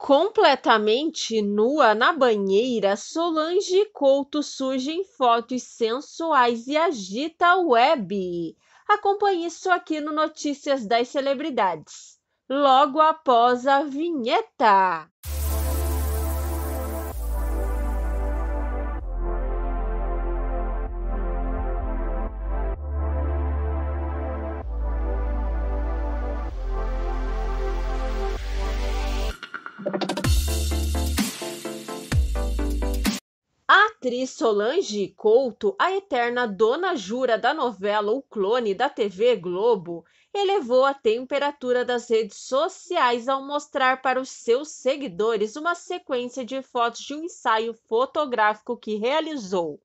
Completamente nua na banheira, Solange Couto surge em fotos sensuais e agita a web. Acompanhe isso aqui no Notícias das Celebridades, logo após a vinheta. atriz Solange Couto, a eterna dona Jura da novela O Clone da TV Globo, elevou a temperatura das redes sociais ao mostrar para os seus seguidores uma sequência de fotos de um ensaio fotográfico que realizou.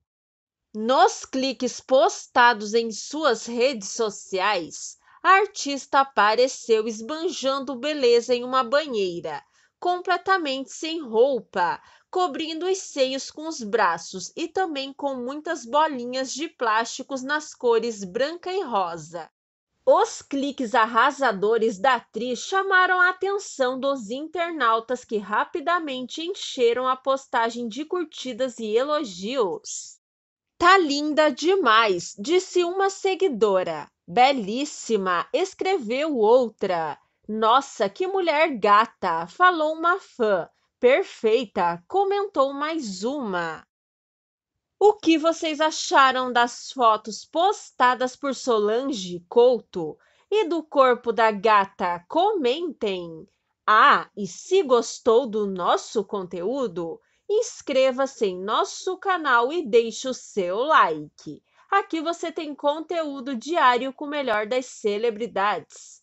Nos cliques postados em suas redes sociais, a artista apareceu esbanjando beleza em uma banheira completamente sem roupa, cobrindo os seios com os braços e também com muitas bolinhas de plásticos nas cores branca e rosa. Os cliques arrasadores da atriz chamaram a atenção dos internautas que rapidamente encheram a postagem de curtidas e elogios. Tá linda demais, disse uma seguidora. Belíssima, escreveu outra. Nossa, que mulher gata! Falou uma fã. Perfeita! Comentou mais uma. O que vocês acharam das fotos postadas por Solange Couto e do corpo da gata? Comentem! Ah, e se gostou do nosso conteúdo, inscreva-se em nosso canal e deixe o seu like. Aqui você tem conteúdo diário com o melhor das celebridades.